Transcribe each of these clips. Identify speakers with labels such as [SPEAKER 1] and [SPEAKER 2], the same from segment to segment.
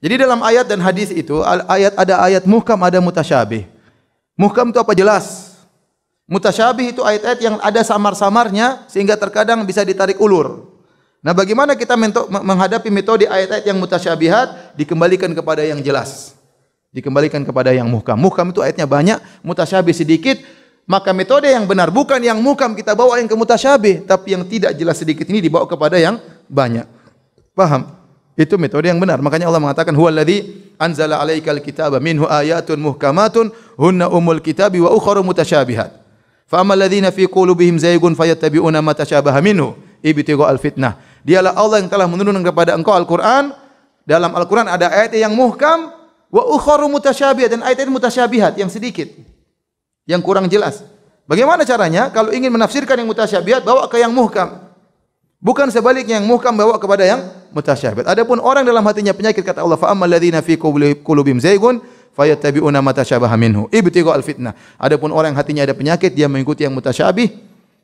[SPEAKER 1] Jadi dalam ayat dan hadis itu ayat ada ayat muhkam ada mutasyabih. Muhkam itu apa jelas? Mutasyabih itu ayat-ayat yang ada samar-samarnya sehingga terkadang bisa ditarik ulur. Nah, bagaimana kita menghadapi metode ayat-ayat yang mutasyabihat dikembalikan kepada yang jelas. Dikembalikan kepada yang muhkam. Muhkam itu ayatnya banyak, mutasyabih sedikit, maka metode yang benar bukan yang muhkam kita bawa yang ke mutasyabih, tapi yang tidak jelas sedikit ini dibawa kepada yang banyak. Paham? Itu metode yang benar. Makanya Allah mengatakan huwallazi anzala alaikal kitaba minhu ayatun muhkamatun hunna umul kitabi wa ukhra mutasyabihat. Fa ammal fi qulubihim zaygun fayattabi'una ma tashabaha minhu ibtigha al Dialah Allah yang telah menurunkan kepada engkau Al-Qur'an. Dalam Al-Qur'an ada ayat yang muhkam wa ukhra mutasyabihat dan ayat-ayat mutasyabihat yang sedikit yang kurang jelas. Bagaimana caranya? Kalau ingin menafsirkan yang mutasyabihat bawa ke yang muhkam. Bukan sebaliknya yang muhkam bawa kepada yang mutasyabih. Adapun orang dalam hatinya penyakit kata Allah, "Fa ammal ladzina fi qulubihim zaygun fayattabi'una matasyabaha minhu ibtigha al-fitnah." Adapun orang yang hatinya ada penyakit, dia mengikuti yang mutasyabih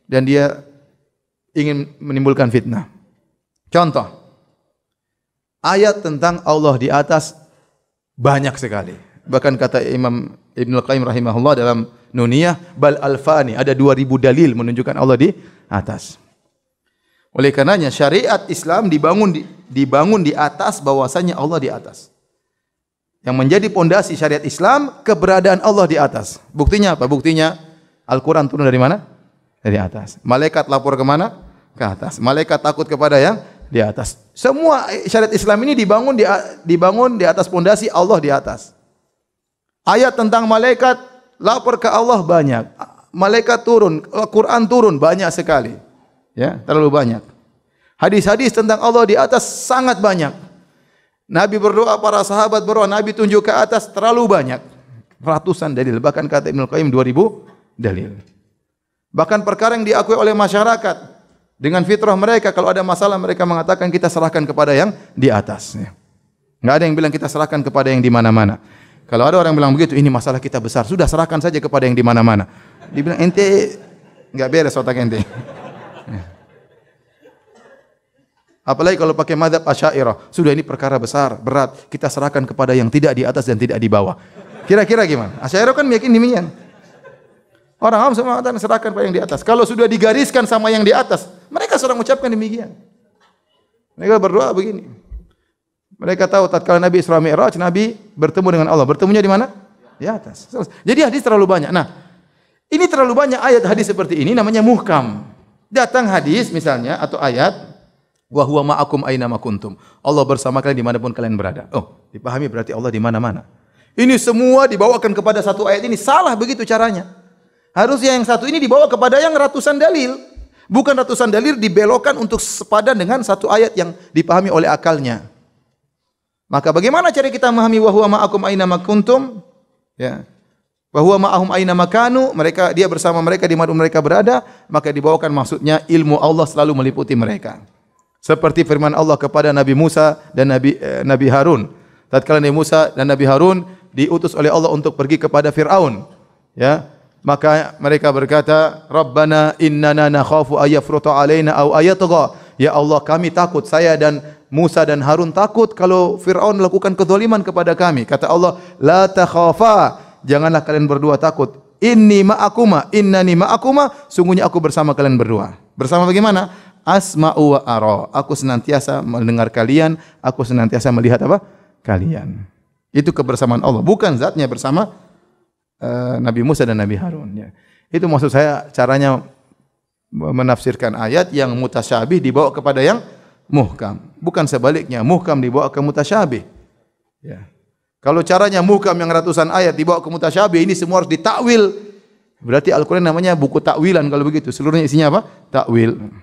[SPEAKER 1] dan dia ingin menimbulkan fitnah. Contoh ayat tentang Allah di atas banyak sekali. Bahkan kata Imam Ibn Al-Qayyim rahimahullah dalam Nuniyah bal alfani ada 2000 dalil menunjukkan Allah di atas. Oleh karenanya syariat Islam dibangun di, dibangun di atas bahwasanya Allah di atas. Yang menjadi pondasi syariat Islam keberadaan Allah di atas. Buktinya apa? Buktinya Al-Qur'an turun dari mana? Dari atas. Malaikat lapor ke mana? Ke atas. Malaikat takut kepada yang di atas. Semua syariat Islam ini dibangun di, dibangun di atas pondasi Allah di atas. Ayat tentang malaikat lapor ke Allah banyak. Malaikat turun, Al-Qur'an turun banyak sekali. Ya, terlalu banyak. Hadis-hadis tentang Allah di atas sangat banyak. Nabi berdoa, para sahabat berdoa, Nabi tunjuk ke atas terlalu banyak. Ratusan dalil, bahkan kata Ibnu Qayyim 2000 dalil. Bahkan perkara yang diakui oleh masyarakat dengan fitrah mereka kalau ada masalah mereka mengatakan kita serahkan kepada yang di atas. nggak ada yang bilang kita serahkan kepada yang di mana-mana. Kalau ada orang bilang begitu, ini masalah kita besar, sudah serahkan saja kepada yang di mana-mana. Dibilang ente nggak beres otak ente. Apalagi kalau pakai madhab asyairah. Sudah ini perkara besar, berat. Kita serahkan kepada yang tidak di atas dan tidak di bawah. Kira-kira gimana? Asyairah kan meyakini demikian. Orang awam semua mengatakan serahkan pada yang di atas. Kalau sudah digariskan sama yang di atas, mereka seorang mengucapkan demikian. Mereka berdoa begini. Mereka tahu tatkala Nabi Isra Mi'raj, Nabi bertemu dengan Allah. Bertemunya di mana? Di atas. Jadi hadis terlalu banyak. Nah, ini terlalu banyak ayat hadis seperti ini namanya muhkam. Datang hadis misalnya atau ayat wa huwa ma'akum aina kuntum. Allah bersama kalian dimanapun kalian berada. Oh, dipahami berarti Allah di mana-mana. Ini semua dibawakan kepada satu ayat ini salah begitu caranya. Harusnya yang satu ini dibawa kepada yang ratusan dalil. Bukan ratusan dalil dibelokkan untuk sepadan dengan satu ayat yang dipahami oleh akalnya. Maka bagaimana cara kita memahami wa huwa ma'akum aina kuntum? Ya. Bahwa huwa ma'ahum aina makanu, mereka dia bersama mereka di mana mereka berada, maka dibawakan maksudnya ilmu Allah selalu meliputi mereka. Seperti firman Allah kepada Nabi Musa dan Nabi eh, Nabi Harun. Tatkala Nabi Musa dan Nabi Harun diutus oleh Allah untuk pergi kepada Firaun, ya. Maka mereka berkata, "Rabbana innana nakhafu ayafruta alaina aw ayatgha." Ya Allah, kami takut saya dan Musa dan Harun takut kalau Firaun melakukan kezaliman kepada kami. Kata Allah, "La takhafa janganlah kalian berdua takut. Inni ma'akuma, innani ma'akuma, sungguhnya aku bersama kalian berdua. Bersama bagaimana? Asma'u wa aro. Aku senantiasa mendengar kalian, aku senantiasa melihat apa? Kalian. Itu kebersamaan Allah, bukan zatnya bersama uh, Nabi Musa dan Nabi Harun ya. Itu maksud saya caranya menafsirkan ayat yang mutasyabih dibawa kepada yang muhkam. Bukan sebaliknya, muhkam dibawa ke mutasyabih. Ya. Kalau caranya muhkam yang ratusan ayat dibawa ke mutasyabih ini semua harus ditakwil. Berarti Al-Qur'an namanya buku takwilan kalau begitu. Seluruhnya isinya apa? Takwil.